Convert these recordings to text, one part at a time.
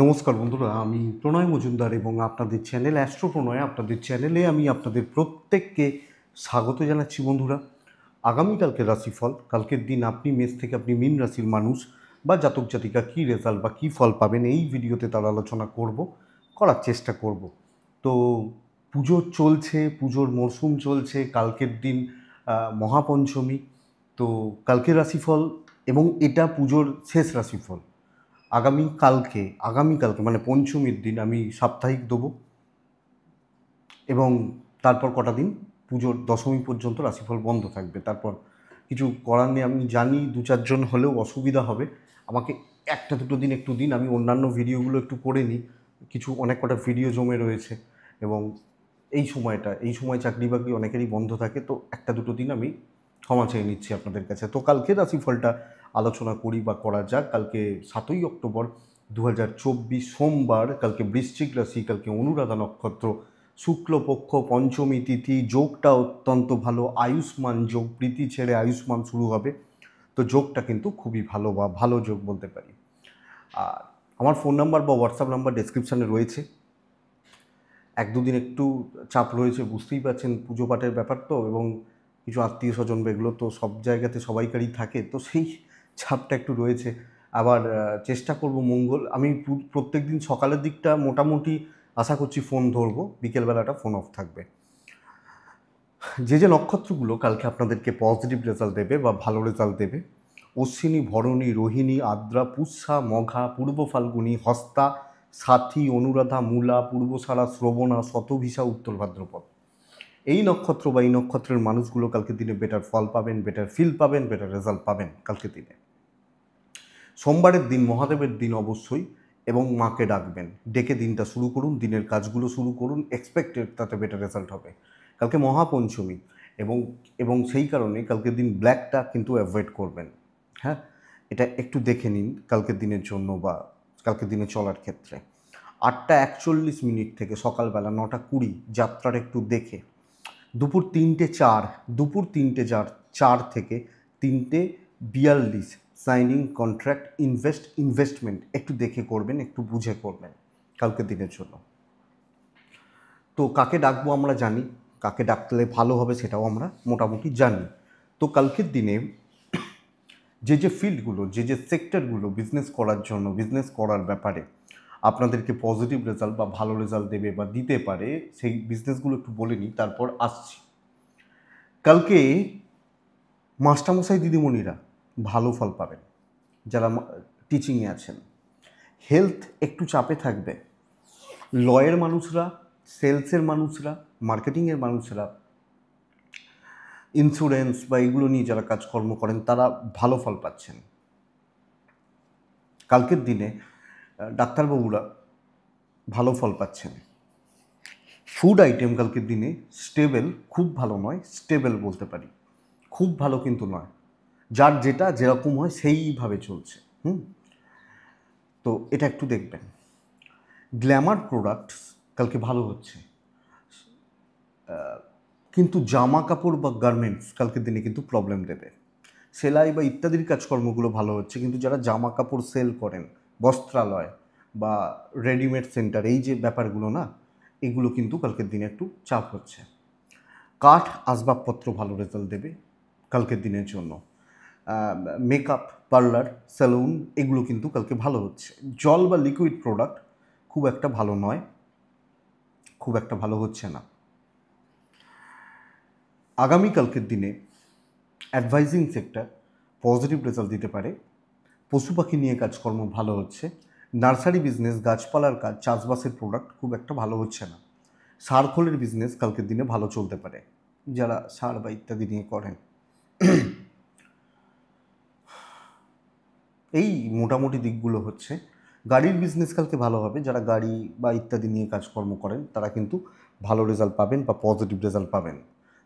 নমস্কার বন্ধুরা আমি প্রণয় মজুমদার এবং আপনাদের চ্যানেল অ্যাস্ট্রো প্রণয় আপনাদের চ্যানেলে আমি আপনাদের প্রত্যেককে স্বাগত জানাচ্ছি বন্ধুরা আগামীকালকে রাশিফল কালকের দিন আপনি মেষ থেকে আপনি মীন রাশির মানুষ বা জাতক জাতিকা কী রেজাল্ট বা কী ফল পাবেন এই ভিডিওতে তার আলোচনা করব করার চেষ্টা করব তো পুজো চলছে পুজোর মরশুম চলছে কালকের দিন মহাপঞ্চমী তো কালকের রাশিফল এবং এটা পুজোর শেষ রাশিফল আগামী কালকে আগামীকালকে মানে পঞ্চমীর দিন আমি সাপ্তাহিক দেবো এবং তারপর কটা দিন পুজোর দশমী পর্যন্ত রাশিফল বন্ধ থাকবে তারপর কিছু করার নেই আমি জানি দু চারজন হলেও অসুবিধা হবে আমাকে একটা দুটো দিন একটু দিন আমি অন্যান্য ভিডিওগুলো একটু করে নিই কিছু অনেক কটা ভিডিও জমে রয়েছে এবং এই সময়টা এই সময় চাকরি বাকরি অনেকেরই বন্ধ থাকে তো একটা দুটো দিন আমি ক্ষমা চেয়ে নিচ্ছি আপনাদের কাছে তো কালকে রাশিফলটা আলোচনা করি বা করা যাক কালকে সাতই অক্টোবর দু সোমবার কালকে বৃশ্চিক রাশি কালকে অনুরাধা নক্ষত্র শুক্লপক্ষ পঞ্চমী তিথি যোগটা অত্যন্ত ভালো আয়ুষ্মান যোগ প্রীতি ছেড়ে আয়ুষ্মান শুরু হবে তো যোগটা কিন্তু খুবই ভালো বা ভালো যোগ বলতে পারি আর আমার ফোন নাম্বার বা হোয়াটসঅ্যাপ নাম্বার ডেসক্রিপশানে রয়েছে এক দুদিন একটু চাপ রয়েছে বুঝতেই পারছেন পুজো পাঠের ব্যাপার তো এবং কিছু আত্মীয় স্বজন এগুলো তো সব জায়গাতে সবাইকারই থাকে তো সেই ছাপটা একটু রয়েছে আবার চেষ্টা করব মঙ্গল আমি প্রত্যেক দিন সকালের দিকটা মোটামুটি আশা করছি ফোন ধরবো বিকেলবেলাটা ফোন অফ থাকবে যে যে নক্ষত্রগুলো কালকে আপনাদেরকে পজিটিভ রেজাল্ট দেবে বা ভালো রেজাল্ট দেবে অশ্বিনী ভরণী রোহিণী আদ্রা পুষা মঘা পূর্ব ফাল্গুনী হস্তা সাথী অনুরাধা মূলা পূর্বসারা শ্রবণা শতভিসা উত্তর ভাদ্রপদ এই নক্ষত্র বা এই নক্ষত্রের মানুষগুলো কালকে দিনে বেটার ফল পাবেন বেটার ফিল পাবেন বেটার রেজাল্ট পাবেন কালকে দিনে সোমবারের দিন মহাদেবের দিন অবশ্যই এবং মাকে ডাকবেন ডেকে দিনটা শুরু করুন দিনের কাজগুলো শুরু করুন এক্সপেক্টেড তাতে বেটার রেজাল্ট হবে কালকে মহাপঞ্চমী এবং এবং সেই কারণে কালকের দিন ব্ল্যাকটা কিন্তু অ্যাভয়েড করবেন হ্যাঁ এটা একটু দেখে নিন কালকের দিনের জন্য বা কালকের দিনে চলার ক্ষেত্রে আটটা একচল্লিশ মিনিট থেকে সকালবেলা নটা কুড়ি যাত্রার একটু দেখে দুপুর তিনটে চার দুপুর তিনটে চার চার থেকে তিনটে বিয়াল্লিশ সাইনিং কন্ট্রাক্ট ইনভেস্ট ইনভেস্টমেন্ট একটু দেখে করবেন একটু বুঝে করবেন কালকে দিনের জন্য তো কাকে ডাকবো আমরা জানি কাকে ডাকলে ভালো হবে সেটাও আমরা মোটামুটি জানি তো কালকের দিনে যে যে ফিল্ডগুলো যে যে সেক্টরগুলো বিজনেস করার জন্য বিজনেস করার ব্যাপারে আপনাদেরকে পজিটিভ রেজাল্ট বা ভালো রেজাল্ট দেবে বা দিতে পারে সেই বিজনেসগুলো একটু বলে নিই তারপর আসছি কালকে মাস্টারমশাই দিদিমণিরা ভালো ফল পাবেন যারা টিচিংয়ে আছেন হেলথ একটু চাপে থাকবে লয়ের মানুষরা সেলসের মানুষরা মার্কেটিংয়ের মানুষরা ইন্স্যুরেন্স বা এগুলো নিয়ে যারা কাজকর্ম করেন তারা ভালো ফল পাচ্ছেন কালকের দিনে ডাক্তারবাবুরা ভালো ফল পাচ্ছেন ফুড আইটেম কালকের দিনে স্টেবেল খুব ভালো নয় স্টেবেল বলতে পারি খুব ভালো কিন্তু নয় যার যেটা যেরকম হয় সেইভাবে চলছে হুম তো এটা একটু দেখবেন গ্ল্যামার প্রোডাক্টস কালকে ভালো হচ্ছে কিন্তু জামা কাপড় বা গার্মেন্টস কালকের দিনে কিন্তু প্রবলেম দেবে সেলাই বা ইত্যাদির কাজকর্মগুলো ভালো হচ্ছে কিন্তু যারা জামা কাপড় সেল করেন বস্ত্রালয় বা রেডিমেড সেন্টার এই যে ব্যাপারগুলো না এগুলো কিন্তু কালকের দিনে একটু চাপ হচ্ছে কাঠ আসবাবপত্র ভালো রেজাল্ট দেবে কালকের দিনের জন্য মেকআপ পার্লার স্যালুন এগুলো কিন্তু কালকে ভালো হচ্ছে জল বা লিকুইড প্রোডাক্ট খুব একটা ভালো নয় খুব একটা ভালো হচ্ছে না আগামীকালকের দিনে অ্যাডভাইজিং সেক্টর পজিটিভ রেজাল্ট দিতে পারে পশু পাখি নিয়ে কাজকর্ম ভালো হচ্ছে নার্সারি বিজনেস গাছপালার কাজ চাষবাসের প্রোডাক্ট খুব একটা ভালো হচ্ছে না সার খোলের বিজনেস কালকের দিনে ভালো চলতে পারে যারা সার বা ইত্যাদি নিয়ে করেন এই মোটামুটি দিকগুলো হচ্ছে গাড়ির বিজনেস কালকে ভালো হবে যারা গাড়ি বা ইত্যাদি নিয়ে কাজকর্ম করেন তারা কিন্তু ভালো রেজাল্ট পাবেন বা পজিটিভ রেজাল্ট পাবেন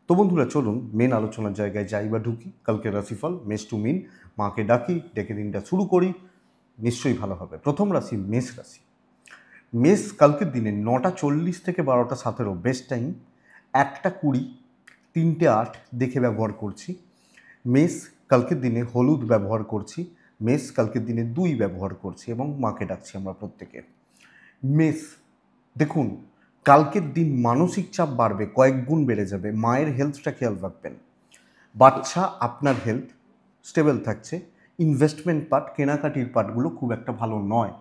তো বন্ধুরা চলুন মেন আলোচনার জায়গায় যাই বা ঢুকি কালকে রাশিফল মেষ টু মিন মাকে ডাকি ডেকে দিনটা শুরু করি নিশ্চয়ই ভালো হবে প্রথম রাশি মেষ রাশি মেষ কালকের দিনে নটা চল্লিশ থেকে বারোটা সতেরো বেস্ট টাইম একটা কুড়ি তিনটে আট দেখে ব্যবহার করছি মেষ কালকের দিনে হলুদ ব্যবহার করছি মেস কালকের দিনে দুই ব্যবহার করছি এবং মাকে ডাকছি আমরা প্রত্যেকে মেস দেখুন কালকের দিন মানসিক চাপ বাড়বে কয়েক গুণ বেড়ে যাবে মায়ের হেলথটা খেয়াল রাখবেন বাচ্চা আপনার হেলথ স্টেবল থাকছে ইনভেস্টমেন্ট পার্ট কেনাকাটির পার্টগুলো খুব একটা ভালো নয়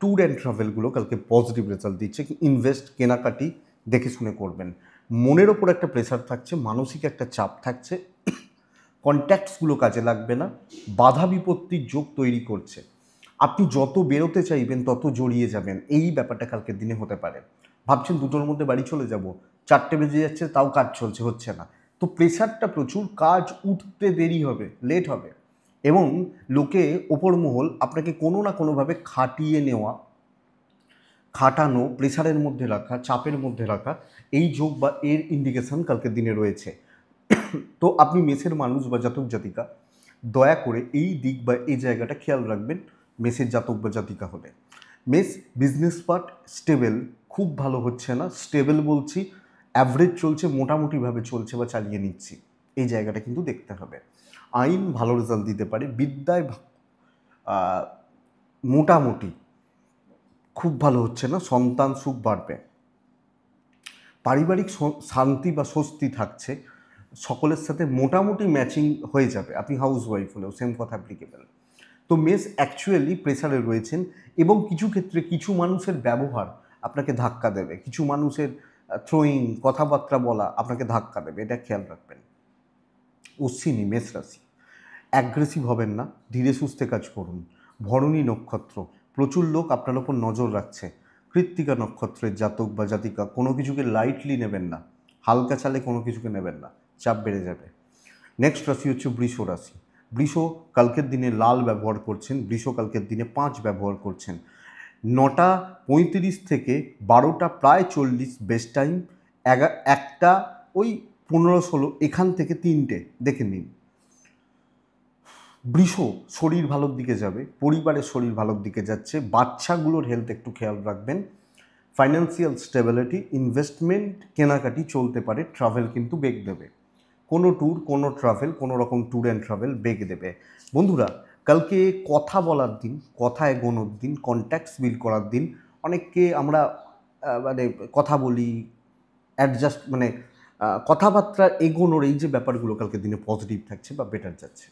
ট্যুর অ্যান্ড ট্রাভেলগুলো কালকে পজিটিভ রেজাল্ট দিচ্ছে কি ইনভেস্ট কেনাকাটি দেখে শুনে করবেন মনের ওপর একটা প্রেশার থাকছে মানসিক একটা চাপ থাকছে কন্ট্যাক্টসগুলো কাজে লাগবে না বাধা বিপত্তির যোগ তৈরি করছে আপনি যত বেরোতে চাইবেন তত জড়িয়ে যাবেন এই ব্যাপারটা কালকের দিনে হতে পারে ভাবছেন দুটোর মধ্যে বাড়ি চলে যাব চারটে বেজে যাচ্ছে তাও কাজ চলছে হচ্ছে না তো প্রেশারটা প্রচুর কাজ উঠতে দেরি হবে লেট হবে এবং লোকে ওপর মহল আপনাকে কোনো না কোনোভাবে খাটিয়ে নেওয়া খাটানো প্রেশারের মধ্যে রাখা চাপের মধ্যে রাখা এই যোগ বা এর ইন্ডিকেশন কালকের দিনে রয়েছে তো আপনি মেসের মানুষ বা জাতক জাতিকা দয়া করে এই দিক বা এই জায়গাটা খেয়াল রাখবেন মেসের জাতক বা জাতিকা হলে মেস বিজনেস পার্ট স্টেবেল খুব ভালো হচ্ছে না স্টেবেল বলছি অ্যাভারেজ চলছে মোটামুটিভাবে চলছে বা চালিয়ে নিচ্ছি এই জায়গাটা কিন্তু দেখতে হবে আইন ভালো রেজাল্ট দিতে পারে বিদ্যায় মোটামুটি খুব ভালো হচ্ছে না সন্তান সুখ বাড়বে পারিবারিক শান্তি বা স্বস্তি থাকছে সকলের সাথে মোটামুটি ম্যাচিং হয়ে যাবে আপনি হাউস ওয়াইফ হলেও সেম কথা অ্যাপ্লিকেবেল তো মেস অ্যাকচুয়ালি প্রেসারে রয়েছেন এবং কিছু ক্ষেত্রে কিছু মানুষের ব্যবহার আপনাকে ধাক্কা দেবে কিছু মানুষের থ্রোয়িং কথাবার্তা বলা আপনাকে ধাক্কা দেবে এটা খেয়াল রাখবেন অশ্বিনী মেষ রাশি অ্যাগ্রেসিভ হবেন না ধীরে সুস্থে কাজ করুন ভরণী নক্ষত্র প্রচুর লোক আপনার ওপর নজর রাখছে কৃত্তিকা নক্ষত্রের জাতক বা জাতিকা কোনো কিছুকে লাইটলি নেবেন না হালকা চালে কোনো কিছুকে নেবেন না চাপ বেড়ে যাবে নেক্সট রাশি হচ্ছে বৃষ রাশি বৃষ কালকের দিনে লাল ব্যবহার করছেন বৃষ কালকের দিনে পাঁচ ব্যবহার করছেন নটা পঁয়ত্রিশ থেকে বারোটা প্রায় চল্লিশ বেস্ট টাইম একটা ওই পনেরো ষোলো এখান থেকে তিনটে দেখে নিন বৃষ শরীর ভালোর দিকে যাবে পরিবারের শরীর ভালোর দিকে যাচ্ছে বাচ্চাগুলোর হেলথ একটু খেয়াল রাখবেন ফাইন্যান্সিয়াল স্টেবিলিটি ইনভেস্টমেন্ট কেনাকাটি চলতে পারে ট্রাভেল কিন্তু বেগ দেবে কোনো ট্যুর কোনো ট্রাভেল কোনো রকম ট্যুর অ্যান্ড ট্রাভেল বেগ দেবে বন্ধুরা কালকে কথা বলার দিন কথায় গোনোর দিন কন্ট্যাক্টস বিল করার দিন অনেককে আমরা মানে কথা বলি অ্যাডজাস্ট মানে কথাবার্তা এগোনোর এই যে ব্যাপারগুলো কালকে দিনে পজিটিভ থাকছে বা বেটার যাচ্ছে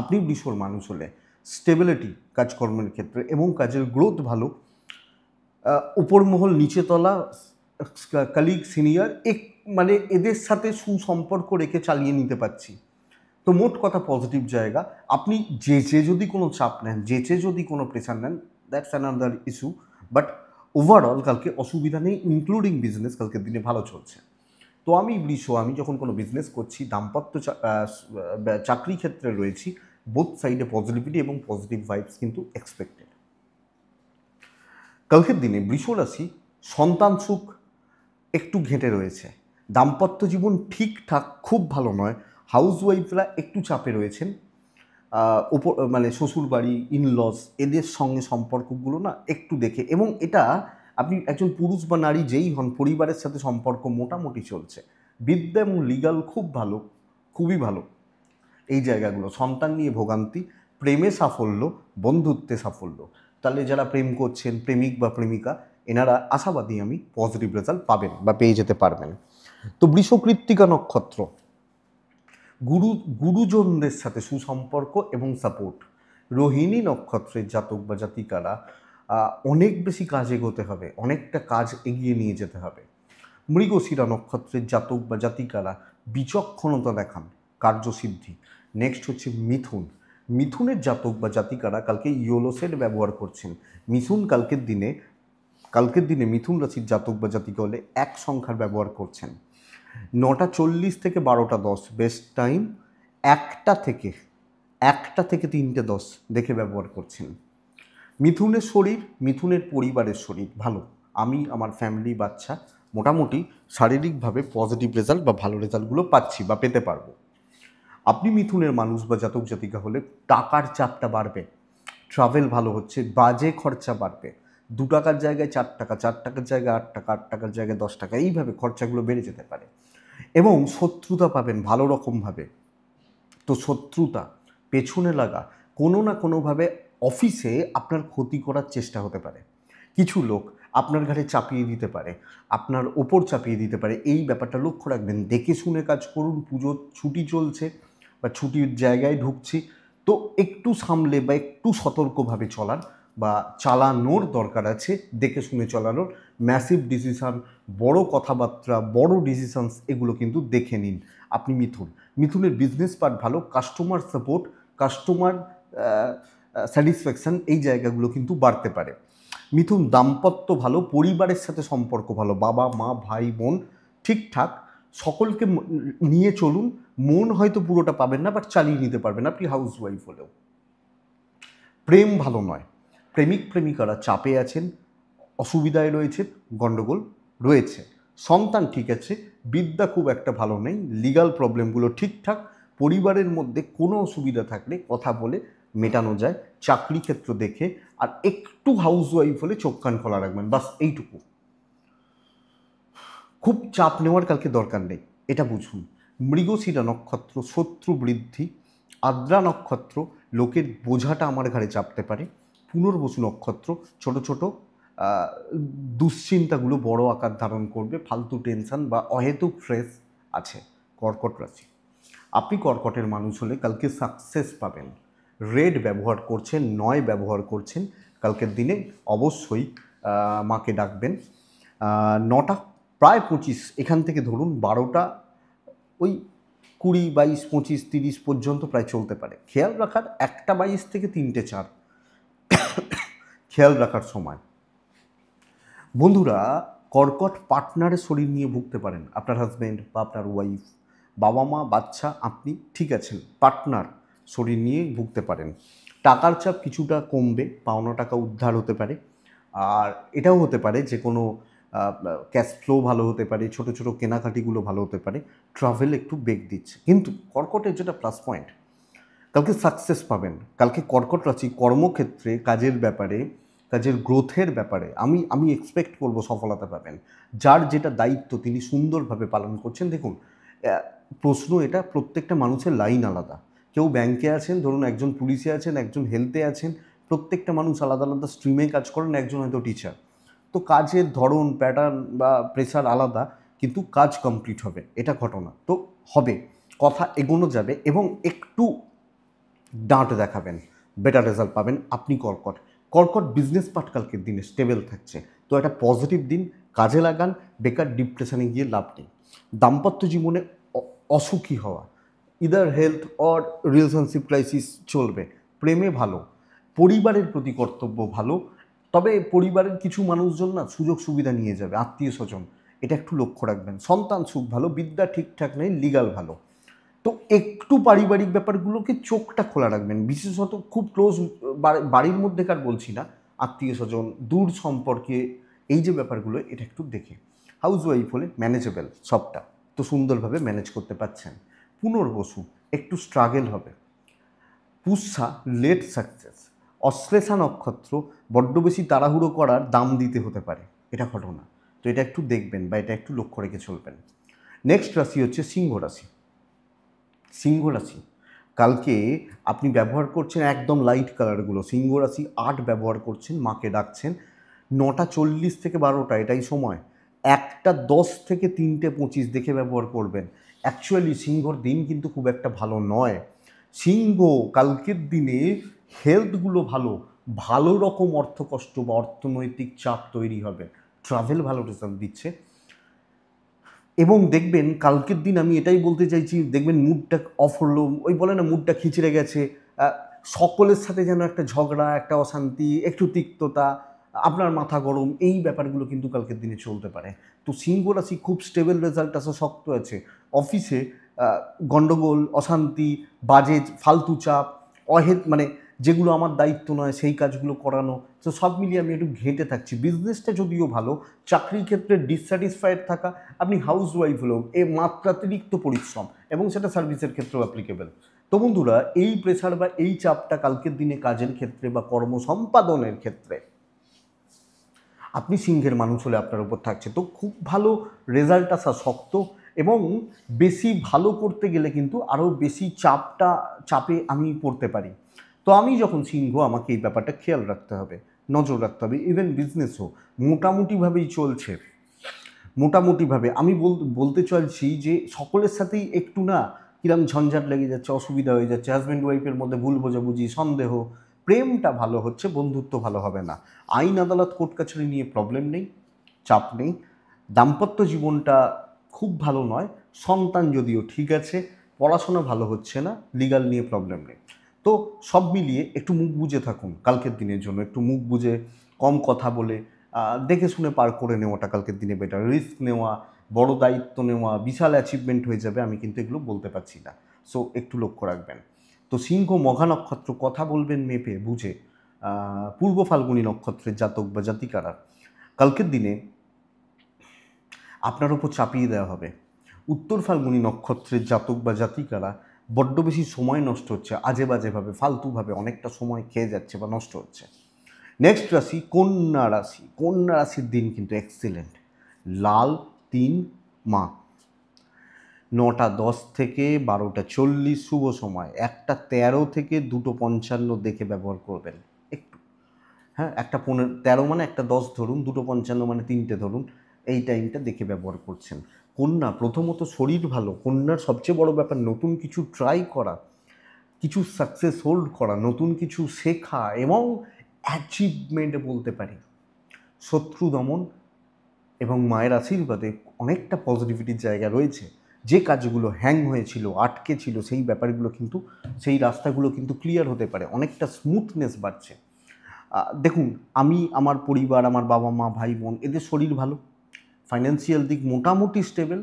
আপনি বিশ্বর মানুষ হলে স্টেবিলিটি কাজকর্মের ক্ষেত্রে এবং কাজের গ্রোথ ভালো উপর মহল নিচেতলা কালিগ সিনিয়র এক মানে এদের সাথে সুসম্পর্ক রেখে চালিয়ে নিতে পারছি তো মোট কথা পজিটিভ জায়গা আপনি যে যে যদি কোনো চাপ নেন যে যে যদি কোনো প্রেশার নেন that's another issue but overall কালকে অসুবিধা নেই ইনক্লুডিং বিজনেস কালকের দিনে ভালো চলছে তো আমি বৃষ আমি যখন কোনো বিজনেস করছি দাম্পত্য চাকরি ক্ষেত্রে রয়েছি বোথ সাইডে পজিটিভিটি এবং পজিটিভ ভাইবস কিন্তু এক্সপেক্টেড কালকের দিনে বৃষ রাশি সন্তান সুখ একটু ঘেঁটে রয়েছে দাম্পত্য জীবন ঠিকঠাক খুব ভালো নয় হাউসওয়াইফরা একটু চাপে রয়েছেন ওপর মানে শ্বশুরবাড়ি ইনলস এদের সঙ্গে সম্পর্কগুলো না একটু দেখে এবং এটা আপনি একজন পুরুষ বা নারী যেই হন পরিবারের সাথে সম্পর্ক মোটামুটি চলছে বিদ্যা এবং লিগাল খুব ভালো খুবই ভালো এই জায়গাগুলো সন্তান নিয়ে ভোগান্তি প্রেমে সাফল্য বন্ধুত্বে সাফল্য তাহলে যারা প্রেম করছেন প্রেমিক বা প্রেমিকা এনারা আশাবাদী আমি পজিটিভ রেজাল্ট পাবেন বা পেয়ে যেতে পারবেন তো বৃষকৃত্তিকা নক্ষত্র গুরু গুরুজনদের সাথে সুসম্পর্ক এবং সাপোর্ট রোহিণী নক্ষত্রের জাতক বা জাতিকারা অনেক বেশি কাজ এগোতে হবে অনেকটা কাজ এগিয়ে নিয়ে যেতে হবে মৃগশিরা নক্ষত্রের জাতক বা জাতিকারা বিচক্ষণতা দেখান কার্যসিদ্ধি নেক্সট হচ্ছে মিথুন মিথুনের জাতক বা জাতিকারা কালকে ইয়োলোসেট ব্যবহার করছেন মিথুন কালকের দিনে কালকের দিনে মিথুন রাশির জাতক বা জাতিকা হলে এক সংখ্যার ব্যবহার করছেন নটা চল্লিশ থেকে বারোটা দশ বেস্ট টাইম একটা থেকে একটা থেকে তিনটে দশ দেখে ব্যবহার করছেন মিথুনের শরীর মিথুনের পরিবারের শরীর ভালো আমি আমার ফ্যামিলি বাচ্চা মোটামুটি শারীরিকভাবে পজিটিভ রেজাল্ট বা ভালো রেজাল্টগুলো পাচ্ছি বা পেতে পারবো আপনি মিথুনের মানুষ বা জাতক জাতিকা হলে টাকার চাপটা বাড়বে ট্রাভেল ভালো হচ্ছে বাজে খরচা বাড়বে দু টাকার জায়গায় চার টাকা চার টাকার জায়গায় আট টাকা আট টাকার জায়গায় দশ টাকা এইভাবে খরচাগুলো বেড়ে যেতে পারে এবং শত্রুতা পাবেন ভালো রকমভাবে তো শত্রুতা পেছনে লাগা কোনো না কোনোভাবে অফিসে আপনার ক্ষতি করার চেষ্টা হতে পারে কিছু লোক আপনার ঘাড়ে চাপিয়ে দিতে পারে আপনার ওপর চাপিয়ে দিতে পারে এই ব্যাপারটা লক্ষ্য রাখবেন দেখে শুনে কাজ করুন পুজোর ছুটি চলছে বা ছুটির জায়গায় ঢুকছি তো একটু সামলে বা একটু সতর্কভাবে চলার বা চালানোর দরকার আছে দেখে শুনে চালানোর ম্যাসিভ ডিসিশান বড় কথাবার্তা বড় ডিসিশানস এগুলো কিন্তু দেখে নিন আপনি মিথুন মিথুনের বিজনেস পার্ট ভালো কাস্টমার সাপোর্ট কাস্টমার স্যাটিসফ্যাকশান এই জায়গাগুলো কিন্তু বাড়তে পারে মিথুন দাম্পত্য ভালো পরিবারের সাথে সম্পর্ক ভালো বাবা মা ভাই বোন ঠিকঠাক সকলকে নিয়ে চলুন মন হয়তো পুরোটা পাবেন না বাট চালিয়ে নিতে পারবেন আপনি ওয়াইফ হলেও প্রেম ভালো নয় প্রেমিক প্রেমিকারা চাপে আছেন অসুবিধায় রয়েছে গণ্ডগোল রয়েছে সন্তান ঠিক আছে বিদ্যা খুব একটা ভালো নেই লিগাল প্রবলেমগুলো ঠিকঠাক পরিবারের মধ্যে কোনো অসুবিধা থাকলে কথা বলে মেটানো যায় চাকরি ক্ষেত্র দেখে আর একটু হাউসওয়াইফ হলে চোখ কান খোলা রাখবেন বাস এইটুকু খুব চাপ নেওয়ার কালকে দরকার নেই এটা বুঝুন মৃগশিরা নক্ষত্র শত্রু বৃদ্ধি আদ্রা নক্ষত্র লোকের বোঝাটা আমার ঘাড়ে চাপতে পারে পুনর্বসু নক্ষত্র ছোট ছোট দুশ্চিন্তাগুলো বড় আকার ধারণ করবে ফালতু টেনশন বা অহেতুক ফ্রেশ আছে কর্কট রাশি আপনি কর্কটের মানুষ হলে কালকে সাকসেস পাবেন রেড ব্যবহার করছেন নয় ব্যবহার করছেন কালকের দিনে অবশ্যই মাকে ডাকবেন নটা প্রায় পঁচিশ এখান থেকে ধরুন বারোটা ওই কুড়ি বাইশ পঁচিশ তিরিশ পর্যন্ত প্রায় চলতে পারে খেয়াল রাখার একটা বাইশ থেকে তিনটে চার খেয়াল রাখার সময় বন্ধুরা কর্কট পার্টনারের শরীর নিয়ে ভুগতে পারেন আপনার হাজব্যান্ড বা আপনার ওয়াইফ বাবা মা বাচ্চা আপনি ঠিক আছেন পার্টনার শরীর নিয়ে ভুগতে পারেন টাকার চাপ কিছুটা কমবে পাওনা টাকা উদ্ধার হতে পারে আর এটাও হতে পারে যে কোনো ক্যাশ ফ্লো ভালো হতে পারে ছোট ছোট কেনাকাটিগুলো ভালো হতে পারে ট্রাভেল একটু বেগ দিচ্ছে কিন্তু কর্কটের যেটা প্লাস পয়েন্ট কালকে সাকসেস পাবেন কালকে কর্কট রাশি কর্মক্ষেত্রে কাজের ব্যাপারে কাজের গ্রোথের ব্যাপারে আমি আমি এক্সপেক্ট করব সফলতা পাবেন যার যেটা দায়িত্ব তিনি সুন্দরভাবে পালন করছেন দেখুন প্রশ্ন এটা প্রত্যেকটা মানুষের লাইন আলাদা কেউ ব্যাংকে আছেন ধরুন একজন পুলিশে আছেন একজন হেলথে আছেন প্রত্যেকটা মানুষ আলাদা আলাদা স্ট্রিমে কাজ করেন একজন হয়তো টিচার তো কাজের ধরন প্যাটার্ন বা প্রেশার আলাদা কিন্তু কাজ কমপ্লিট হবে এটা ঘটনা তো হবে কথা এগোনো যাবে এবং একটু ডাঁট দেখাবেন বেটার রেজাল্ট পাবেন আপনি কর্কট কর্কট বিজনেস পার্ট দিনে স্টেবল থাকছে তো একটা পজিটিভ দিন কাজে লাগান বেকার ডিপ্রেশনে গিয়ে লাভ নেই দাম্পত্য জীবনে অসুখী হওয়া either health or relationship crisis চলবে প্রেমে ভালো পরিবারের প্রতি কর্তব্য ভালো তবে পরিবারের কিছু মানুষজন না সুযোগ সুবিধা নিয়ে যাবে আত্মীয় স্বজন এটা একটু লক্ষ্য রাখবেন সন্তান সুখ ভালো বিদ্যা ঠিকঠাক নেই লিগাল ভালো তো একটু পারিবারিক ব্যাপারগুলোকে চোখটা খোলা রাখবেন বিশেষত খুব ক্লোজ বাড়ির মধ্যেকার বলছি না আত্মীয় স্বজন দূর সম্পর্কে এই যে ব্যাপারগুলো এটা একটু দেখে হাউস ওয়াইফ হলে ম্যানেজেবল সবটা তো সুন্দরভাবে ম্যানেজ করতে পারছেন পুনর্বসু একটু স্ট্রাগেল হবে পুষা লেট সাকসেস অশ্লেষা নক্ষত্র বড্ড বেশি তাড়াহুড়ো করার দাম দিতে হতে পারে এটা ঘটনা তো এটা একটু দেখবেন বা এটা একটু লক্ষ্য রেখে চলবেন নেক্সট রাশি হচ্ছে সিংহ রাশি সিংহ রাশি কালকে আপনি ব্যবহার করছেন একদম লাইট কালারগুলো সিংহ রাশি আট ব্যবহার করছেন মাকে ডাকছেন নটা চল্লিশ থেকে বারোটা এটাই সময় একটা দশ থেকে তিনটে পঁচিশ দেখে ব্যবহার করবেন অ্যাকচুয়ালি সিংহর দিন কিন্তু খুব একটা ভালো নয় সিংহ কালকের দিনে হেলথগুলো ভালো ভালো রকম অর্থকষ্ট বা অর্থনৈতিক চাপ তৈরি হবে ট্রাভেল ভালো রেজাল্ট দিচ্ছে এবং দেখবেন কালকের দিন আমি এটাই বলতে চাইছি দেখবেন মুডটা অফ হলো ওই বলে না মুডটা খিচড়ে গেছে সকলের সাথে যেন একটা ঝগড়া একটা অশান্তি একটু তিক্ততা আপনার মাথা গরম এই ব্যাপারগুলো কিন্তু কালকের দিনে চলতে পারে তো সিংহ রাশি খুব স্টেবল রেজাল্ট আসা শক্ত আছে অফিসে গণ্ডগোল অশান্তি বাজেট ফালতু চাপ অহেত মানে যেগুলো আমার দায়িত্ব নয় সেই কাজগুলো করানো তো সব মিলিয়ে আমি একটু ঘেঁটে থাকছি বিজনেসটা যদিও ভালো চাকরির ক্ষেত্রে ডিসস্যাটিসফাইড থাকা আপনি হাউস ওয়াইফ হলেও এ মাত্রাতিরিক্ত পরিশ্রম এবং সেটা সার্ভিসের ক্ষেত্রেও অ্যাপ্লিকেবেল তো বন্ধুরা এই প্রেশার বা এই চাপটা কালকের দিনে কাজের ক্ষেত্রে বা কর্ম সম্পাদনের ক্ষেত্রে আপনি সিংহের মানুষ হলে আপনার উপর থাকছে তো খুব ভালো রেজাল্ট আসা শক্ত এবং বেশি ভালো করতে গেলে কিন্তু আরও বেশি চাপটা চাপে আমি পড়তে পারি তো আমি যখন সিংহ আমাকে এই ব্যাপারটা খেয়াল রাখতে হবে নজর রাখতে হবে ইভেন বিজনেসও মোটামুটিভাবেই চলছে মোটামুটিভাবে আমি বলতে চাইছি যে সকলের সাথেই একটু না কিরম ঝঞ্ঝাট লেগে যাচ্ছে অসুবিধা হয়ে যাচ্ছে হাজব্যান্ড ওয়াইফের মধ্যে ভুল বোঝাবুঝি সন্দেহ প্রেমটা ভালো হচ্ছে বন্ধুত্ব ভালো হবে না আইন আদালত কোর্ট কাছারি নিয়ে প্রবলেম নেই চাপ নেই দাম্পত্য জীবনটা খুব ভালো নয় সন্তান যদিও ঠিক আছে পড়াশোনা ভালো হচ্ছে না লিগাল নিয়ে প্রবলেম নেই তো সব মিলিয়ে একটু মুখ বুঝে থাকুন কালকের দিনের জন্য একটু মুখ বুঝে কম কথা বলে দেখে শুনে পার করে নেওয়াটা কালকের দিনে বেটার রিস্ক নেওয়া বড় দায়িত্ব নেওয়া বিশাল অ্যাচিভমেন্ট হয়ে যাবে আমি কিন্তু এগুলো বলতে পারছি না সো একটু লক্ষ্য রাখবেন তো সিংহ মঘা নক্ষত্র কথা বলবেন মেপে বুঝে পূর্ব ফাল্গুনী নক্ষত্রের জাতক বা জাতিকারা কালকের দিনে আপনার ওপর চাপিয়ে দেওয়া হবে উত্তর ফাল্গুনী নক্ষত্রের জাতক বা জাতিকারা বড্ড বেশি সময় নষ্ট হচ্ছে আজে বাজেভাবে ফালতুভাবে অনেকটা সময় খেয়ে যাচ্ছে বা নষ্ট হচ্ছে নেক্সট রাশি কন্যা রাশি কন্যা রাশির দিন কিন্তু এক্সিলেন্ট লাল তিন মা নটা দশ থেকে বারোটা চল্লিশ শুভ সময় একটা তেরো থেকে দুটো পঞ্চান্ন দেখে ব্যবহার করবেন একটু হ্যাঁ একটা পনেরো তেরো মানে একটা দশ ধরুন দুটো পঞ্চান্ন মানে তিনটে ধরুন এই টাইমটা দেখে ব্যবহার করছেন কন্যা প্রথমত শরীর ভালো কন্যার সবচেয়ে বড় ব্যাপার নতুন কিছু ট্রাই করা কিছু সাকসেস হোল্ড করা নতুন কিছু শেখা এবং অ্যাচিভমেন্ট বলতে পারি শত্রু দমন এবং মায়ের আশীর্বাদে অনেকটা পজিটিভিটির জায়গা রয়েছে যে কাজগুলো হ্যাং হয়েছিল আটকে ছিল সেই ব্যাপারগুলো কিন্তু সেই রাস্তাগুলো কিন্তু ক্লিয়ার হতে পারে অনেকটা স্মুথনেস বাড়ছে দেখুন আমি আমার পরিবার আমার বাবা মা ভাই বোন এদের শরীর ভালো ফাইন্যান্সিয়াল দিক মোটামুটি স্টেবেল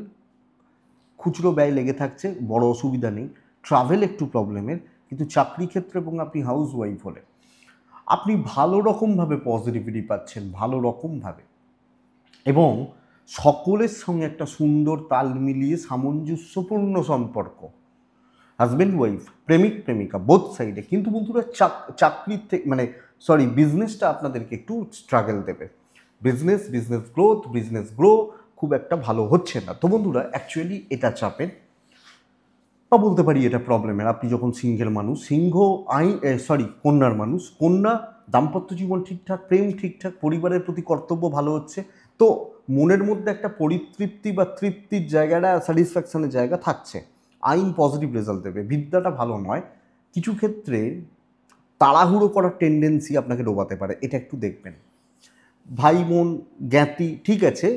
খুচরো ব্যয় লেগে থাকছে বড় অসুবিধা নেই ট্রাভেল একটু প্রবলেমের কিন্তু চাকরি ক্ষেত্রে এবং আপনি হাউস ওয়াইফ হলে আপনি ভালো রকমভাবে পজিটিভিটি পাচ্ছেন ভালো রকমভাবে এবং সকলের সঙ্গে একটা সুন্দর তাল মিলিয়ে সামঞ্জস্যপূর্ণ সম্পর্ক হাজব্যান্ড ওয়াইফ প্রেমিক প্রেমিকা বোথ সাইডে কিন্তু বন্ধুরা চাকরির থেকে মানে সরি বিজনেসটা আপনাদেরকে একটু স্ট্রাগল দেবে business business growth business grow খুব একটা ভালো হচ্ছে না তো বন্ধুরা অ্যাকচুয়ালি এটা চাপের বা বলতে পারি এটা প্রবলেমের আপনি যখন সিংহের মানুষ সিংহ আইন সরি কন্যার মানুষ কন্যা দাম্পত্য জীবন ঠিকঠাক প্রেম ঠিকঠাক পরিবারের প্রতি কর্তব্য ভালো হচ্ছে তো মনের মধ্যে একটা পরিতৃপ্তি বা তৃপ্তির জায়গাটা স্যাটিসফ্যাকশানের জায়গা থাকছে আইন পজিটিভ রেজাল্ট দেবে বিদ্যাটা ভালো নয় কিছু ক্ষেত্রে তাড়াহুড়ো করার টেন্ডেন্সি আপনাকে ডোবাতে পারে এটা একটু দেখবেন ভাই বোন জ্ঞাতি ঠিক আছে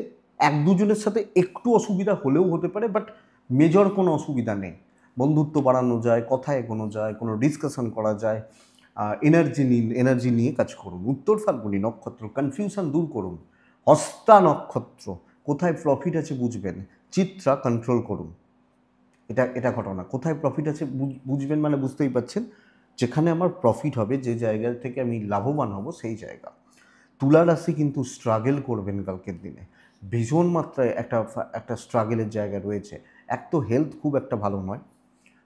এক দুজনের সাথে একটু অসুবিধা হলেও হতে পারে বাট মেজর কোনো অসুবিধা নেই বন্ধুত্ব বাড়ানো যায় কথা এগোনো যায় কোনো ডিসকাশন করা যায় এনার্জি নিন এনার্জি নিয়ে কাজ করুন উত্তর ফাল্গুনি নক্ষত্র কনফিউশন দূর করুন হস্তা নক্ষত্র কোথায় প্রফিট আছে বুঝবেন চিত্রা কন্ট্রোল করুন এটা এটা ঘটনা কোথায় প্রফিট আছে বুঝবেন মানে বুঝতেই পাচ্ছেন যেখানে আমার প্রফিট হবে যে জায়গা থেকে আমি লাভবান হব সেই জায়গা তুলা রাশি কিন্তু স্ট্রাগেল করবেন কালকের দিনে ভীষণ মাত্রায় একটা একটা স্ট্রাগেলের জায়গা রয়েছে এক তো হেলথ খুব একটা ভালো নয়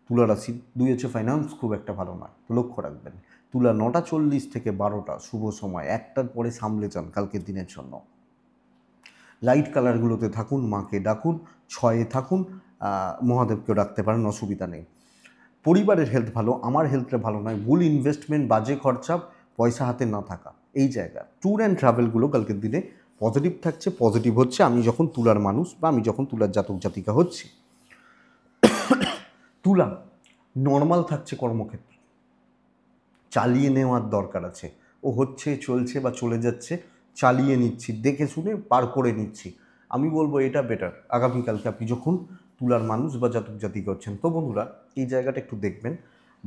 তুলা রাশি দুই হচ্ছে ফাইন্যান্স খুব একটা ভালো নয় লক্ষ্য রাখবেন তুলা নটা চল্লিশ থেকে বারোটা শুভ সময় একটার পরে সামলে যান কালকের দিনের জন্য লাইট কালারগুলোতে থাকুন মাকে ডাকুন ছয়ে থাকুন মহাদেবকেও ডাকতে পারেন অসুবিধা নেই পরিবারের হেলথ ভালো আমার হেলথটা ভালো নয় ভুল ইনভেস্টমেন্ট বাজে খরচা পয়সা হাতে না থাকা এই জায়গা ট্যুর অ্যান্ড ট্রাভেলগুলো কালকের দিনে পজিটিভ থাকছে পজিটিভ হচ্ছে আমি যখন তুলার মানুষ বা আমি যখন তুলার জাতক জাতিকা হচ্ছি তুলা নর্মাল থাকছে কর্মক্ষেত্র চালিয়ে নেওয়ার দরকার আছে ও হচ্ছে চলছে বা চলে যাচ্ছে চালিয়ে নিচ্ছি দেখে শুনে পার করে নিচ্ছি আমি বলবো এটা বেটার আগামীকালকে আপনি যখন তুলার মানুষ বা জাতক জাতিকা হচ্ছেন তো বন্ধুরা এই জায়গাটা একটু দেখবেন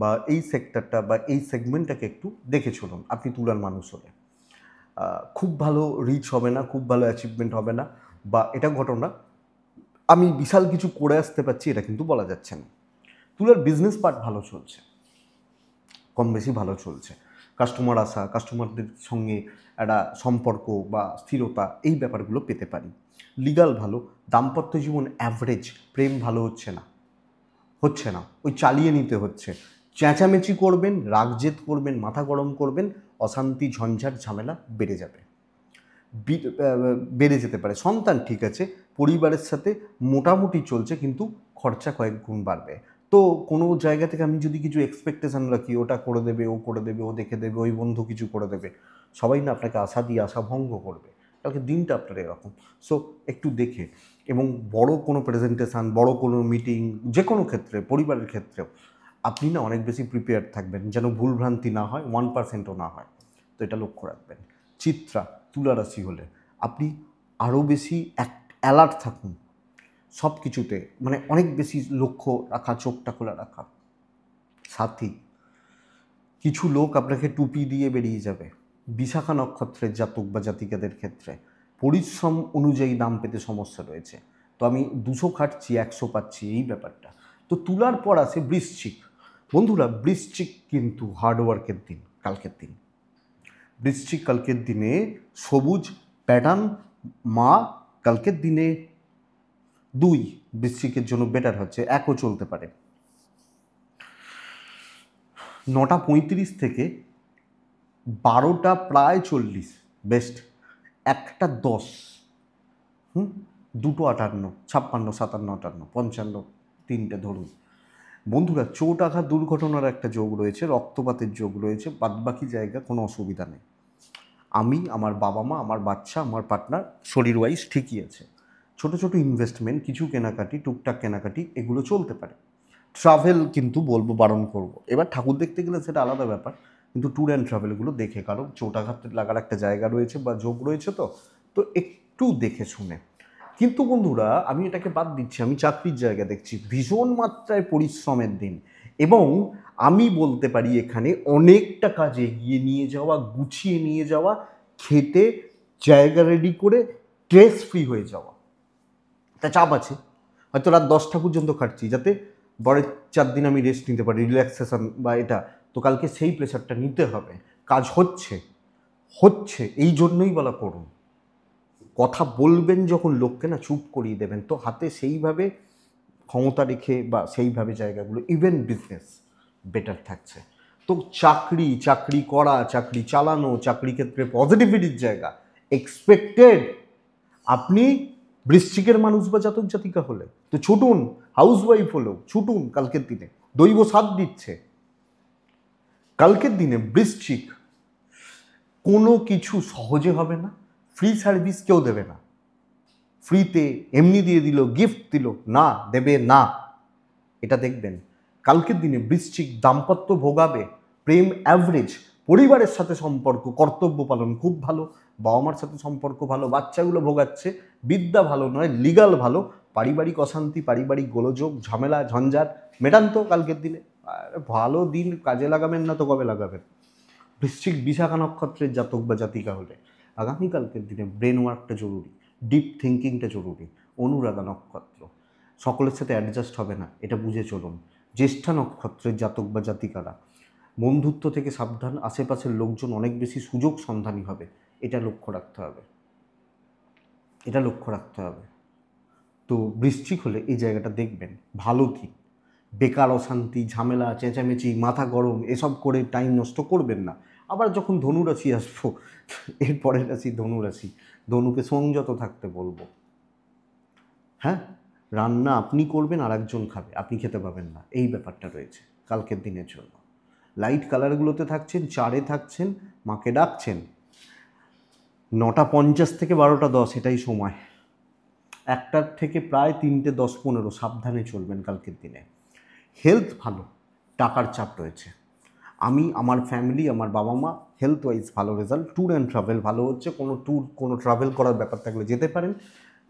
বা এই সেক্টরটা বা এই সেগমেন্টটাকে একটু দেখে চলুন আপনি তুলার মানুষ হলে খুব ভালো রিচ হবে না খুব ভালো অ্যাচিভমেন্ট হবে না বা এটা ঘটনা আমি বিশাল কিছু করে আসতে পারছি এটা কিন্তু বলা যাচ্ছে না তুলার বিজনেস পার্ট ভালো চলছে কম বেশি ভালো চলছে কাস্টমার আসা কাস্টমারদের সঙ্গে একটা সম্পর্ক বা স্থিরতা এই ব্যাপারগুলো পেতে পারি লিগাল ভালো দাম্পত্য জীবন অ্যাভারেজ প্রেম ভালো হচ্ছে না হচ্ছে না ওই চালিয়ে নিতে হচ্ছে চেঁচামেচি করবেন রাগজেদ করবেন মাথা গরম করবেন অশান্তি ঝঞ্ঝাট ঝামেলা বেড়ে যাবে বেড়ে যেতে পারে সন্তান ঠিক আছে পরিবারের সাথে মোটামুটি চলছে কিন্তু খরচা কয়েক গুণ বাড়বে তো কোনো জায়গা থেকে আমি যদি কিছু এক্সপেকটেশান রাখি ওটা করে দেবে ও করে দেবে ও দেখে দেবে ওই বন্ধু কিছু করে দেবে সবাই না আপনাকে আশা দিয়ে আশা ভঙ্গ করবে কালকে দিনটা আপনার এরকম সো একটু দেখে এবং বড় কোনো প্রেজেন্টেশান বড় কোনো মিটিং যে কোনো ক্ষেত্রে পরিবারের ক্ষেত্রেও আপনি না অনেক বেশি প্রিপেয়ার থাকবেন যেন ভুলভ্রান্তি না হয় ওয়ান পার্সেন্টও না হয় তো এটা লক্ষ্য রাখবেন চিত্রা তুলারাশি হলে আপনি আরও বেশি অ্যালার্ট থাকুন সব কিছুতে মানে অনেক বেশি লক্ষ্য রাখা চোখটা খোলা রাখা সাথী কিছু লোক আপনাকে টুপি দিয়ে বেরিয়ে যাবে বিশাখা নক্ষত্রের জাতক বা জাতিকাদের ক্ষেত্রে পরিশ্রম অনুযায়ী দাম পেতে সমস্যা রয়েছে তো আমি দুশো খাটছি একশো পাচ্ছি এই ব্যাপারটা তো তুলার পর আছে বৃশ্চিক বন্ধুরা বৃশ্চিক কিন্তু হার্ডওয়ার্কের দিন কালকের দিন বৃশ্চিক কালকের দিনে সবুজ প্যাটার্ন মা কালকের দিনে দুই বৃশ্চিকের জন্য বেটার হচ্ছে একও চলতে পারে নটা পঁয়ত্রিশ থেকে বারোটা প্রায় চল্লিশ বেস্ট একটা দশ হুম দুটো আটান্ন ছাপ্পান্ন সাতান্ন আটান্ন পঞ্চান্ন তিনটে ধরুন বন্ধুরা চোট আঘাত দুর্ঘটনার একটা যোগ রয়েছে রক্তপাতের যোগ রয়েছে বাদবাকি জায়গা কোনো অসুবিধা নেই আমি আমার বাবা মা আমার বাচ্চা আমার পার্টনার শরীর ওয়াইজ ঠিকই আছে ছোট ছোট ইনভেস্টমেন্ট কিছু কেনাকাটি টুকটাক কেনাকাটি এগুলো চলতে পারে ট্রাভেল কিন্তু বলবো বারণ করব। এবার ঠাকুর দেখতে গেলে সেটা আলাদা ব্যাপার কিন্তু ট্যুর অ্যান্ড ট্রাভেলগুলো দেখে কারণ চোটাঘাত লাগার একটা জায়গা রয়েছে বা যোগ রয়েছে তো তো একটু দেখে শুনে কিন্তু বন্ধুরা আমি এটাকে বাদ দিচ্ছি আমি চাকরির জায়গা দেখছি ভীষণ মাত্রায় পরিশ্রমের দিন এবং আমি বলতে পারি এখানে অনেকটা কাজ এগিয়ে নিয়ে যাওয়া গুছিয়ে নিয়ে যাওয়া খেতে জায়গা রেডি করে ট্রেস ফ্রি হয়ে যাওয়া তা চাপ আছে হয়তো রাত দশটা পর্যন্ত খাটছি যাতে বরের চার দিন আমি রেস্ট নিতে পারি রিল্যাক্সেশন বা এটা তো কালকে সেই প্রেশারটা নিতে হবে কাজ হচ্ছে হচ্ছে এই জন্যই বলা করুন কথা বলবেন যখন লোককে না চুপ করিয়ে দেবেন তো হাতে সেইভাবে ক্ষমতা রেখে বা সেইভাবে জায়গাগুলো ইভেন বিজনেস বেটার থাকছে তো চাকরি চাকরি করা চাকরি চালানো চাকরি ক্ষেত্রে পজিটিভিটির জায়গা এক্সপেক্টেড আপনি বৃশ্চিকের মানুষ বা জাতক জাতিকা হলে তো ছুটুন হাউসওয়াইফ হলেও ছুটুন কালকের দিনে দৈব সাথ দিচ্ছে কালকের দিনে বৃশ্চিক কোনো কিছু সহজে হবে না ফ্রি সার্ভিস কেউ দেবে না ফ্রিতে এমনি দিয়ে দিল গিফট দিল না দেবে না এটা দেখবেন কালকের দিনে বৃশ্চিক দাম্পত্য ভোগাবে প্রেম অ্যাভারেজ পরিবারের সাথে সম্পর্ক কর্তব্য পালন খুব ভালো বাবা মার সাথে সম্পর্ক ভালো বাচ্চাগুলো ভোগাচ্ছে বিদ্যা ভালো নয় লিগাল ভালো পারিবারিক অশান্তি পারিবারিক গোলযোগ ঝামেলা ঝঞ্ঝাট মেটান তো কালকের দিনে ভালো দিন কাজে লাগাবেন না তো কবে লাগাবেন বৃশ্চিক বিশাখা নক্ষত্রের জাতক বা জাতিকা হলে আগামীকালকের দিনে ব্রেন ওয়ার্কটা জরুরি ডিপ থিঙ্কিংটা জরুরি অনুরাগা নক্ষত্র সকলের সাথে অ্যাডজাস্ট হবে না এটা বুঝে চলুন জ্যেষ্ঠা নক্ষত্রের জাতক বা জাতিকারা বন্ধুত্ব থেকে সাবধান আশেপাশের লোকজন অনেক বেশি সুযোগ সন্ধানী হবে এটা লক্ষ্য রাখতে হবে এটা লক্ষ্য রাখতে হবে তো বৃশ্চিক হলে এই জায়গাটা দেখবেন ভালো দিক বেকার অশান্তি ঝামেলা চেঁচামেচি মাথা গরম এসব করে টাইম নষ্ট করবেন না আবার যখন ধনুরাশি আসবো এরপরের রাশি ধনুরাশি ধনুকে সংযত থাকতে বলবো হ্যাঁ রান্না আপনি করবেন আর একজন খাবে আপনি খেতে পাবেন না এই ব্যাপারটা রয়েছে কালকের দিনের জন্য লাইট কালারগুলোতে থাকছেন চারে থাকছেন মাকে ডাকছেন নটা পঞ্চাশ থেকে বারোটা দশ এটাই সময় একটার থেকে প্রায় তিনটে দশ পনেরো সাবধানে চলবেন কালকের দিনে হেলথ ভালো টাকার চাপ রয়েছে আমি আমার ফ্যামিলি আমার বাবা মা হেলথ ওয়াইজ ভালো রেজাল্ট ট্যুর অ্যান্ড ট্রাভেল ভালো হচ্ছে কোনো ট্যুর কোনো ট্রাভেল করার ব্যাপার থাকলে যেতে পারেন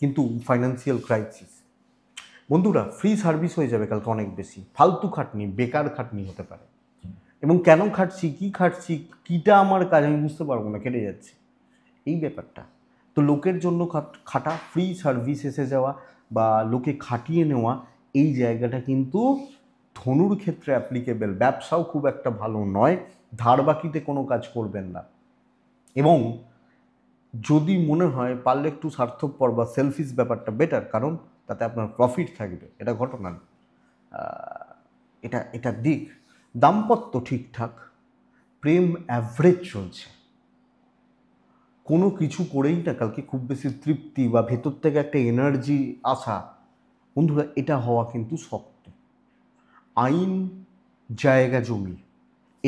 কিন্তু ফাইন্যান্সিয়াল ক্রাইসিস বন্ধুরা ফ্রি সার্ভিস হয়ে যাবে কালকে অনেক বেশি ফালতু খাটনি বেকার খাটনি হতে পারে এবং কেন খাটছি কী খাটছি কীটা আমার কাজ আমি বুঝতে পারবো না কেটে যাচ্ছে এই ব্যাপারটা তো লোকের জন্য খাটা ফ্রি সার্ভিস এসে যাওয়া বা লোকে খাটিয়ে নেওয়া এই জায়গাটা কিন্তু ধনুর ক্ষেত্রে অ্যাপ্লিকেবেল ব্যবসাও খুব একটা ভালো নয় ধার বাকিতে কোনো কাজ করবেন না এবং যদি মনে হয় পারলে একটু স্বার্থপর বা সেলফিস ব্যাপারটা বেটার কারণ তাতে আপনার প্রফিট থাকবে এটা ঘটনা এটা এটা দিক দাম্পত্য ঠিকঠাক প্রেম অ্যাভারেজ চলছে কোনো কিছু করেই না কালকে খুব বেশি তৃপ্তি বা ভেতর থেকে একটা এনার্জি আসা বন্ধুরা এটা হওয়া কিন্তু শক্ত আইন জায়গা জমি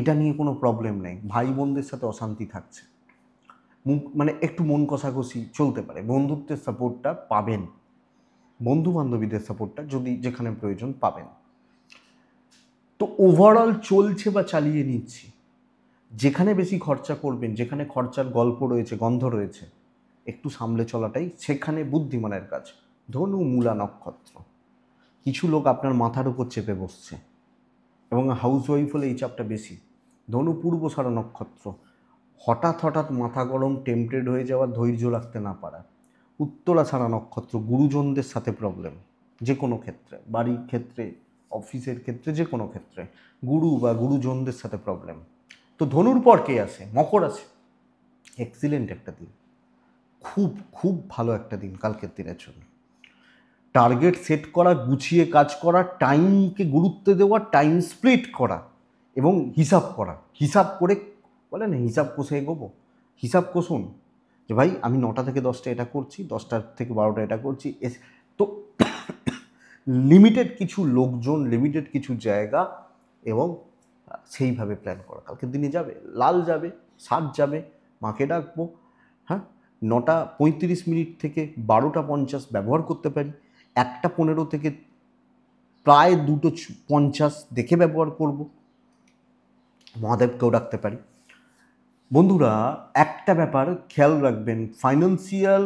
এটা নিয়ে কোনো প্রবলেম নেই ভাই বোনদের সাথে অশান্তি থাকছে মুখ মানে একটু মন কষাকষি চলতে পারে বন্ধুত্বের সাপোর্টটা পাবেন বন্ধু বান্ধবীদের সাপোর্টটা যদি যেখানে প্রয়োজন পাবেন তো ওভারঅল চলছে বা চালিয়ে নিচ্ছি যেখানে বেশি খরচা করবেন যেখানে খরচার গল্প রয়েছে গন্ধ রয়েছে একটু সামলে চলাটাই সেখানে বুদ্ধিমানের কাজ ধনু মূলা নক্ষত্র কিছু লোক আপনার মাথার উপর চেপে বসছে এবং হাউসওয়াইফ হলে এই চাপটা বেশি ধনু পূর্ব সারা নক্ষত্র হঠাৎ হঠাৎ মাথা গরম টেম্পটেড হয়ে যাওয়া ধৈর্য রাখতে না পারা উত্তরা সারা নক্ষত্র গুরুজনদের সাথে প্রবলেম যে কোনো ক্ষেত্রে বাড়ির ক্ষেত্রে অফিসের ক্ষেত্রে যে কোনো ক্ষেত্রে গুরু বা গুরুজনদের সাথে প্রবলেম তো ধনুর পর কে আছে মকর আছে এক্সিলেন্ট একটা দিন খুব খুব ভালো একটা দিন কালকের দিনের জন্য টার্গেট সেট করা গুছিয়ে কাজ করা টাইমকে গুরুত্ব দেওয়া টাইম স্প্লিট করা এবং হিসাব করা হিসাব করে বলে না হিসাব কষে এগোবো হিসাব কষুন যে ভাই আমি নটা থেকে দশটা এটা করছি দশটার থেকে বারোটা এটা করছি এস তো লিমিটেড কিছু লোকজন লিমিটেড কিছু জায়গা এবং সেইভাবে প্ল্যান করা কালকের দিনে যাবে লাল যাবে সাত যাবে মাকে ডাকবো হ্যাঁ নটা পঁয়ত্রিশ মিনিট থেকে বারোটা পঞ্চাশ ব্যবহার করতে পারি একটা পনেরো থেকে প্রায় দুটো পঞ্চাশ দেখে ব্যবহার করব মহাদেবকেও রাখতে পারি বন্ধুরা একটা ব্যাপার খেয়াল রাখবেন ফাইন্যান্সিয়াল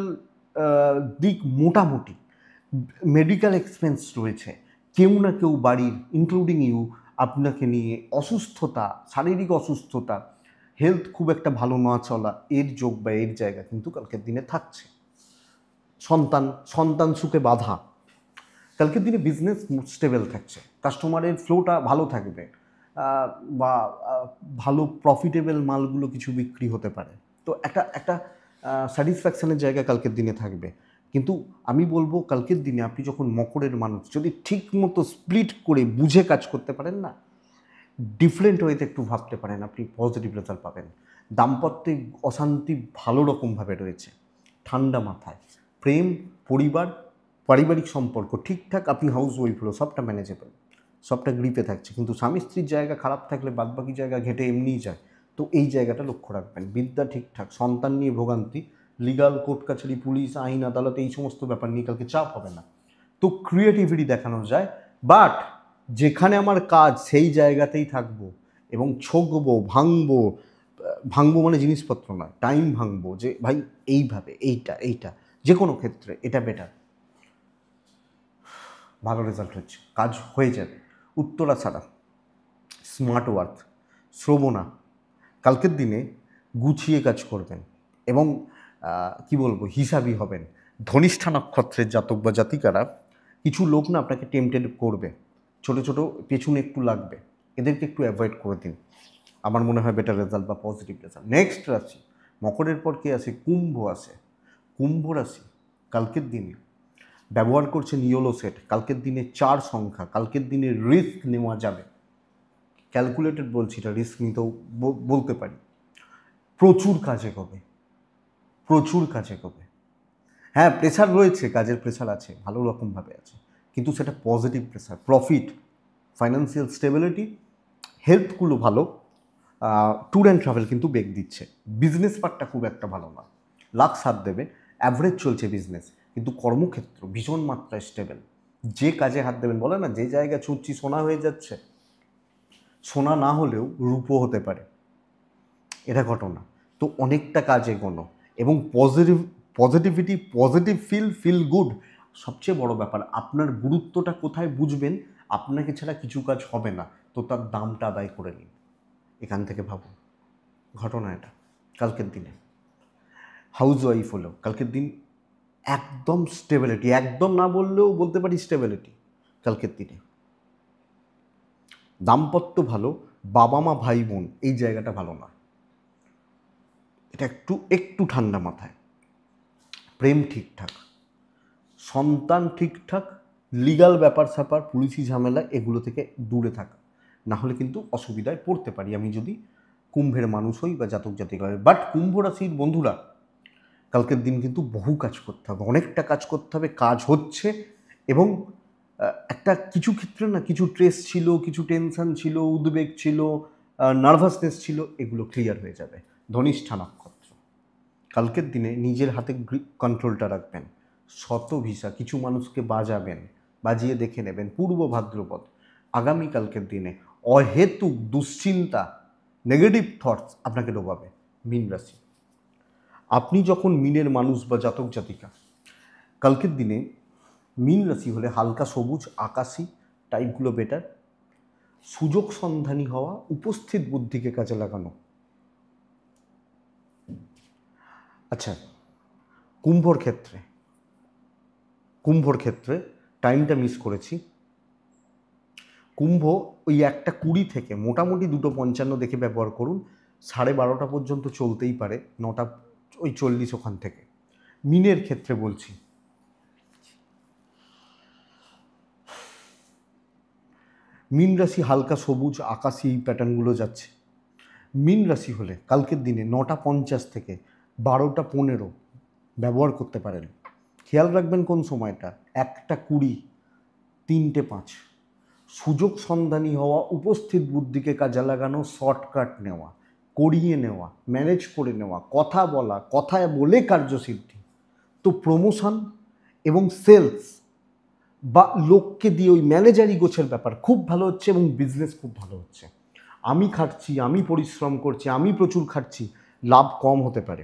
দিক মোটামুটি মেডিকেল এক্সপেন্স রয়েছে কেউ না কেউ বাড়ির ইনক্লুডিং ইউ আপনাকে নিয়ে অসুস্থতা শারীরিক অসুস্থতা হেলথ খুব একটা ভালো না চলা এর যোগ বা এর জায়গা কিন্তু কালকের দিনে থাকছে সন্তান সন্তান সুখে বাধা কালকের দিনে বিজনেস স্টেবল থাকছে কাস্টমারের ফ্লোটা ভালো থাকবে বা ভালো প্রফিটেবল মালগুলো কিছু বিক্রি হতে পারে তো একটা একটা স্যাটিসফ্যাকশানের জায়গা কালকের দিনে থাকবে কিন্তু আমি বলবো কালকের দিনে আপনি যখন মকরের মানুষ যদি ঠিক মতো স্প্লিট করে বুঝে কাজ করতে পারেন না ডিফারেন্ট ওয়েতে একটু ভাবতে পারেন আপনি পজিটিভ রেজাল্ট পাবেন দাম্পত্যে অশান্তি ভালো রকমভাবে রয়েছে ঠান্ডা মাথায় প্রেম পরিবার পারিবারিক সম্পর্ক ঠিকঠাক আপনি হাউস ওয়াইফ হলো সবটা ম্যানেজেবল সবটা গ্রিপে থাকছে কিন্তু স্বামী স্ত্রীর জায়গা খারাপ থাকলে বাদবাকি জায়গা ঘেটে এমনিই যায় তো এই জায়গাটা লক্ষ্য রাখবেন বিদ্যা ঠিকঠাক সন্তান নিয়ে ভোগান্তি লিগাল কোর্ট কাছারি পুলিশ আইন আদালত এই সমস্ত ব্যাপার নিয়ে কালকে চাপ হবে না তো ক্রিয়েটিভিটি দেখানো যায় বাট যেখানে আমার কাজ সেই জায়গাতেই থাকবো এবং ছগবো ভাঙবো ভাঙবো মানে জিনিসপত্র নয় টাইম ভাঙবো যে ভাই এইভাবে এইটা এইটা যে কোনো ক্ষেত্রে এটা বেটার ভালো রেজাল্ট হচ্ছে কাজ হয়ে যাবে উত্তরা ছাড়া স্মার্ট ওয়ার্ক শ্রবণা কালকের দিনে গুছিয়ে কাজ করবেন এবং কি বলবো হিসাবি হবেন ধনিষ্ঠা নক্ষত্রের জাতক বা জাতিকারা কিছু লোক না আপনাকে টেম্পটেড করবে ছোট ছোট পেছনে একটু লাগবে এদেরকে একটু অ্যাভয়েড করে দিন আমার মনে হয় বেটার রেজাল্ট বা পজিটিভ রেজাল্ট নেক্সট রাশি মকরের পর কে আছে কুম্ভ আছে কুম্ভ রাশি কালকের দিনে ব্যবহার করছেন ইয়োলো সেট কালকের দিনে চার সংখ্যা কালকের দিনে রিস্ক নেওয়া যাবে ক্যালকুলেটেড বলছি এটা রিস্ক নিতেও বলতে পারি প্রচুর কাজে কবে প্রচুর কাজে কবে হ্যাঁ প্রেশার রয়েছে কাজের প্রেশার আছে ভালো রকমভাবে আছে কিন্তু সেটা positive pressure profit financial stability হেলথগুলো ভালো ট্যুর অ্যান্ড ট্রাভেল কিন্তু বেগ দিচ্ছে বিজনেস পার্টটা খুব একটা ভালো না লাখ সাথ দেবে অ্যাভারেজ চলছে বিজনেস কিন্তু কর্মক্ষেত্র ভীষণ মাত্রায় স্টেবেল যে কাজে হাত দেবেন বলে না যে জায়গা ছুঁচ্ছি সোনা হয়ে যাচ্ছে সোনা না হলেও রূপও হতে পারে এটা ঘটনা তো অনেকটা কাজ এগোনো এবং positive positivity positive feel feel good সবচেয়ে বড় ব্যাপার আপনার গুরুত্বটা কোথায় বুঝবেন আপনাকে ছাড়া কিছু কাজ হবে না তো তার দামটা আদায় করে নিন এখান থেকে ভাবুন ঘটনা এটা কালকের দিনে হাউস ওয়াইফ হলেও কালকের দিন একদম স্টেবিলিটি একদম না বললেও বলতে পারি স্টেবিলিটি কালকের দিনে দাম্পত্য ভালো বাবা মা ভাই বোন এই জায়গাটা ভালো না এটা একটু একটু ঠান্ডা মাথায় প্রেম ঠিকঠাক সন্তান ঠিকঠাক লিগাল ব্যাপার স্যাপার পুলিশি ঝামেলা এগুলো থেকে দূরে থাকা না হলে কিন্তু অসুবিধায় পড়তে পারি আমি যদি কুম্ভের মানুষ হই বা জাতক জাতিক হয় বাট কুম্ভ রাশির বন্ধুরা কালকের দিন কিন্তু বহু কাজ করতে হবে অনেকটা কাজ করতে হবে কাজ হচ্ছে এবং একটা কিছু ক্ষেত্রে না কিছু ট্রেস ছিল কিছু টেনশন ছিল উদ্বেগ ছিল নার্ভাসনেস ছিল এগুলো ক্লিয়ার হয়ে যাবে ধনিষ্ঠা নক্ষত্র কালকের দিনে নিজের হাতে কন্ট্রোলটা রাখবেন শত ভিসা কিছু মানুষকে বাজাবেন বাজিয়ে দেখে নেবেন পূর্ব ভাদ্রপদ আগামীকালকের দিনে অহেতুক দুশ্চিন্তা নেগেটিভ থটস আপনাকে ডোবাবে মীন রাশি আপনি যখন মিনের মানুষ বা জাতক জাতিকা কালকের দিনে মিন রাশি হলে হালকা সবুজ আকাশি টাইপগুলো বেটার সুযোগ সন্ধানী হওয়া উপস্থিত বুদ্ধিকে কাজে লাগানো আচ্ছা কুম্ভর ক্ষেত্রে কুম্ভর ক্ষেত্রে টাইমটা মিস করেছি কুম্ভ ওই একটা কুড়ি থেকে মোটামুটি দুটো পঞ্চান্ন দেখে ব্যবহার করুন সাড়ে বারোটা পর্যন্ত চলতেই পারে নটা ওই চল্লিশ ওখান থেকে মিনের ক্ষেত্রে বলছি মিন রাশি হালকা সবুজ আকাশি এই প্যাটার্নগুলো যাচ্ছে মিন রাশি হলে কালকের দিনে নটা পঞ্চাশ থেকে বারোটা পনেরো ব্যবহার করতে পারেন খেয়াল রাখবেন কোন সময়টা একটা কুড়ি তিনটে পাঁচ সুযোগ সন্ধানী হওয়া উপস্থিত বুদ্ধিকে কাজে লাগানো শর্টকাট নেওয়া করিয়ে নেওয়া ম্যানেজ করে নেওয়া কথা বলা কথায় বলে কার্যসিদ্ধি তো প্রমোশন এবং সেলস বা লোককে দিয়ে ওই ম্যানেজারি গোছের ব্যাপার খুব ভালো হচ্ছে এবং বিজনেস খুব ভালো হচ্ছে আমি খাটছি আমি পরিশ্রম করছি আমি প্রচুর খাটছি লাভ কম হতে পারে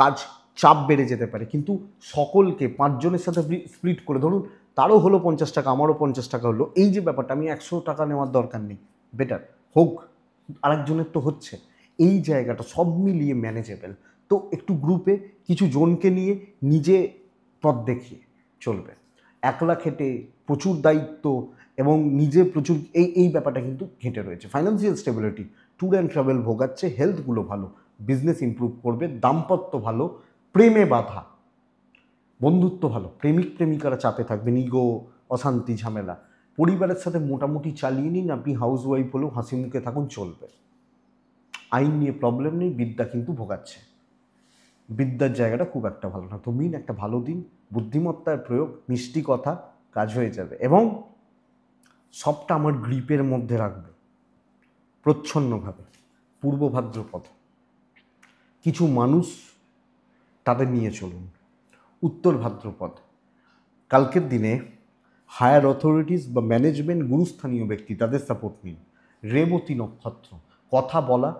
কাজ চাপ বেড়ে যেতে পারে কিন্তু সকলকে পাঁচজনের সাথে স্প্লিট করে ধরুন তারও হলো পঞ্চাশ টাকা আমারও পঞ্চাশ টাকা হলো এই যে ব্যাপারটা আমি একশো টাকা নেওয়ার দরকার নেই বেটার হোক আরেকজনের তো হচ্ছে এই জায়গাটা সব মিলিয়ে ম্যানেজেবেল তো একটু গ্রুপে কিছু জনকে নিয়ে নিজে পথ দেখিয়ে চলবে একলা খেটে প্রচুর দায়িত্ব এবং নিজে প্রচুর এই এই ব্যাপারটা কিন্তু ঘেঁটে রয়েছে financial stability tour and travel ভোগাচ্ছে হেলথগুলো ভালো বিজনেস ইম্প্রুভ করবে দাম্পত্য ভালো প্রেমে বাধা বন্ধুত্ব ভালো প্রেমিক প্রেমিকারা চাপে থাকবে নিগো অশান্তি ঝামেলা পরিবারের সাথে মোটামুটি চালিয়ে নিন আপনি হাউস ওয়াইফ হলেও হাসি মুখে থাকুন চলবে আইন নিয়ে প্রবলেম নেই বিদ্যা কিন্তু ভোগাচ্ছে বিদ্যার জায়গাটা খুব একটা ভালো না তো মিন একটা ভালো দিন বুদ্ধিমত্তার প্রয়োগ মিষ্টি কথা কাজ হয়ে যাবে এবং সবটা আমার গ্রিপের মধ্যে রাখবে প্রচ্ছন্নভাবে পূর্বভাদ্র পথ কিছু মানুষ তাদের নিয়ে চলুন উত্তর ভাদ্রপদ কালকের দিনে হায়ার অথরিটিস বা ম্যানেজমেন্ট গুরুস্থানীয় ব্যক্তি তাদের সাপোর্ট নিন রেবতী নক্ষত্র কথা বলা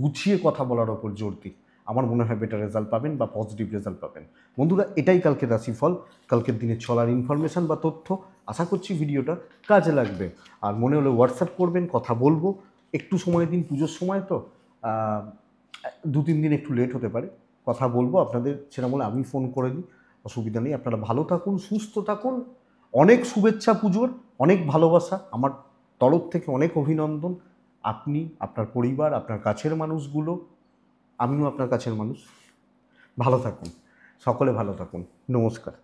গুছিয়ে কথা বলার ওপর জোর দিই আমার মনে হয় বেটার রেজাল্ট পাবেন বা পজিটিভ রেজাল্ট পাবেন বন্ধুরা এটাই কালকের রাশিফল কালকের দিনে চলার ইনফরমেশান বা তথ্য আশা করছি ভিডিওটা কাজে লাগবে আর মনে হলে হোয়াটসঅ্যাপ করবেন কথা বলবো একটু সময় দিন পুজোর সময় তো দু তিন দিন একটু লেট হতে পারে কথা বলবো আপনাদের সেটা বলে আমি ফোন করে দিই অসুবিধা নেই আপনারা ভালো থাকুন সুস্থ থাকুন অনেক শুভেচ্ছা পুজোর অনেক ভালোবাসা আমার তরফ থেকে অনেক অভিনন্দন আপনি আপনার পরিবার আপনার কাছের মানুষগুলো আমিও আপনার কাছের মানুষ ভালো থাকুন সকলে ভালো থাকুন নমস্কার